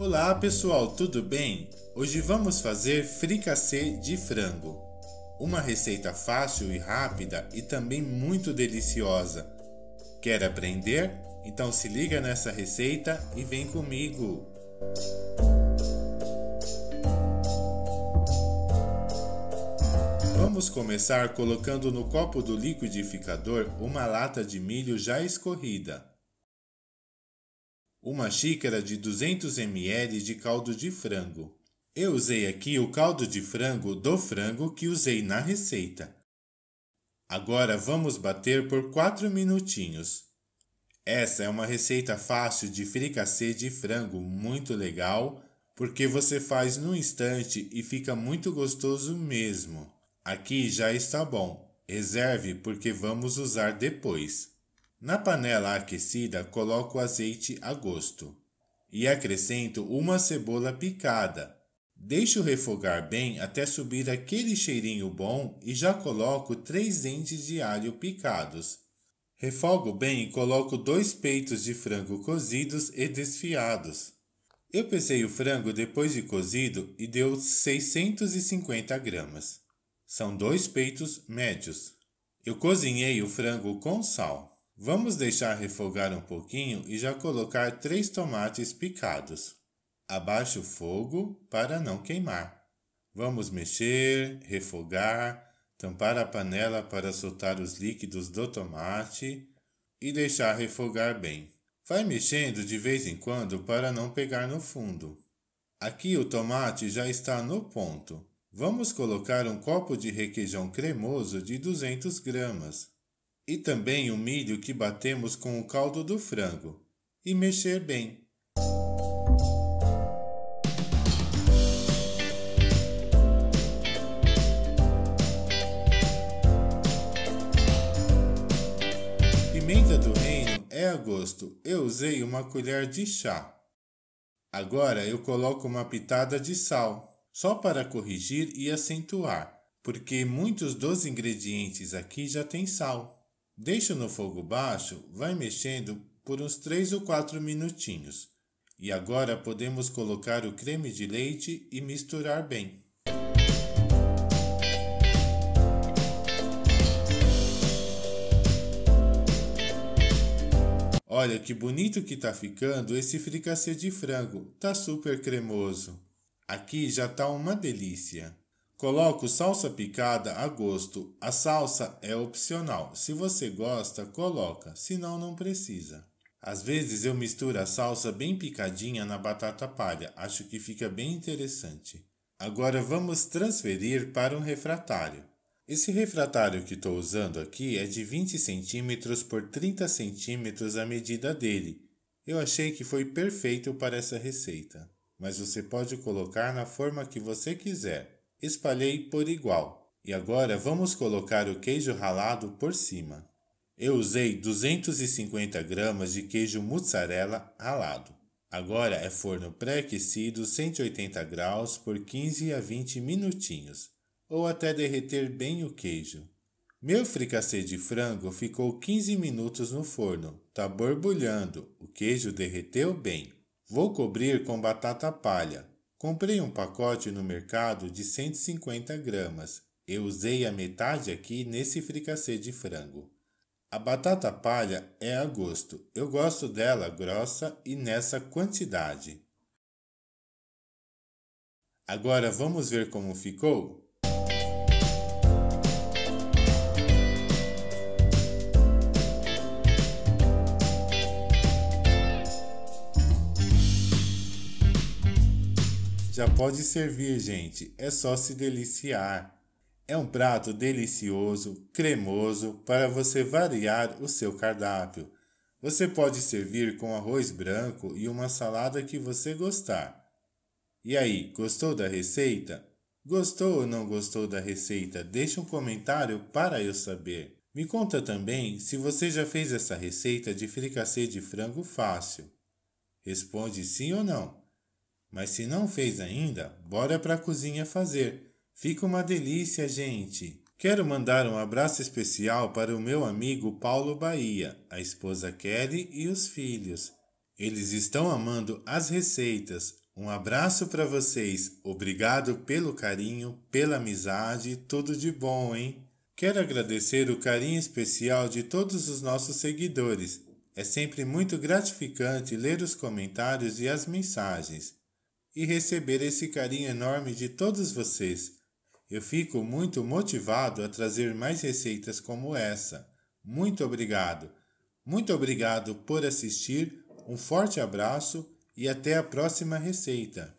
Olá pessoal, tudo bem? Hoje vamos fazer fricassê de frango. Uma receita fácil e rápida e também muito deliciosa. Quer aprender? Então se liga nessa receita e vem comigo! Vamos começar colocando no copo do liquidificador uma lata de milho já escorrida uma xícara de 200 ml de caldo de frango. Eu usei aqui o caldo de frango do frango que usei na receita. Agora vamos bater por 4 minutinhos. Essa é uma receita fácil de fricassê de frango muito legal, porque você faz no instante e fica muito gostoso mesmo. Aqui já está bom. Reserve porque vamos usar depois. Na panela aquecida, coloco o azeite a gosto e acrescento uma cebola picada. Deixo refogar bem até subir aquele cheirinho bom e já coloco três dentes de alho picados. Refogo bem e coloco dois peitos de frango cozidos e desfiados. Eu pesei o frango depois de cozido e deu 650 gramas. São dois peitos médios. Eu cozinhei o frango com sal. Vamos deixar refogar um pouquinho e já colocar três tomates picados. Abaixe o fogo para não queimar. Vamos mexer, refogar, tampar a panela para soltar os líquidos do tomate e deixar refogar bem. Vai mexendo de vez em quando para não pegar no fundo. Aqui o tomate já está no ponto. Vamos colocar um copo de requeijão cremoso de 200 gramas e também o milho que batemos com o caldo do frango, e mexer bem. Pimenta do reino é a gosto, eu usei uma colher de chá. Agora eu coloco uma pitada de sal, só para corrigir e acentuar, porque muitos dos ingredientes aqui já têm sal. Deixo no fogo baixo, vai mexendo por uns 3 ou 4 minutinhos. E agora podemos colocar o creme de leite e misturar bem. Olha que bonito que tá ficando esse fricassê de frango, tá super cremoso. Aqui já tá uma delícia. Coloco salsa picada a gosto. A salsa é opcional. Se você gosta, coloca, senão não precisa. Às vezes eu misturo a salsa bem picadinha na batata palha, acho que fica bem interessante. Agora vamos transferir para um refratário. Esse refratário que estou usando aqui é de 20 cm por 30 cm a medida dele. Eu achei que foi perfeito para essa receita, mas você pode colocar na forma que você quiser. Espalhei por igual. E agora vamos colocar o queijo ralado por cima. Eu usei 250 gramas de queijo mozzarella ralado. Agora é forno pré-aquecido 180 graus por 15 a 20 minutinhos, ou até derreter bem o queijo. Meu fricassê de frango ficou 15 minutos no forno, tá borbulhando, o queijo derreteu bem. Vou cobrir com batata palha, Comprei um pacote no mercado de 150 gramas. Eu usei a metade aqui nesse fricassê de frango. A batata palha é a gosto. Eu gosto dela grossa e nessa quantidade. Agora vamos ver como ficou? Já pode servir, gente, é só se deliciar. É um prato delicioso, cremoso, para você variar o seu cardápio. Você pode servir com arroz branco e uma salada que você gostar. E aí, gostou da receita? Gostou ou não gostou da receita? Deixe um comentário para eu saber. Me conta também se você já fez essa receita de fricassê de frango fácil. Responde sim ou não. Mas se não fez ainda, bora a cozinha fazer. Fica uma delícia, gente! Quero mandar um abraço especial para o meu amigo Paulo Bahia, a esposa Kelly e os filhos. Eles estão amando as receitas. Um abraço para vocês. Obrigado pelo carinho, pela amizade, tudo de bom, hein? Quero agradecer o carinho especial de todos os nossos seguidores. É sempre muito gratificante ler os comentários e as mensagens e receber esse carinho enorme de todos vocês. Eu fico muito motivado a trazer mais receitas como essa. Muito obrigado. Muito obrigado por assistir, um forte abraço e até a próxima receita.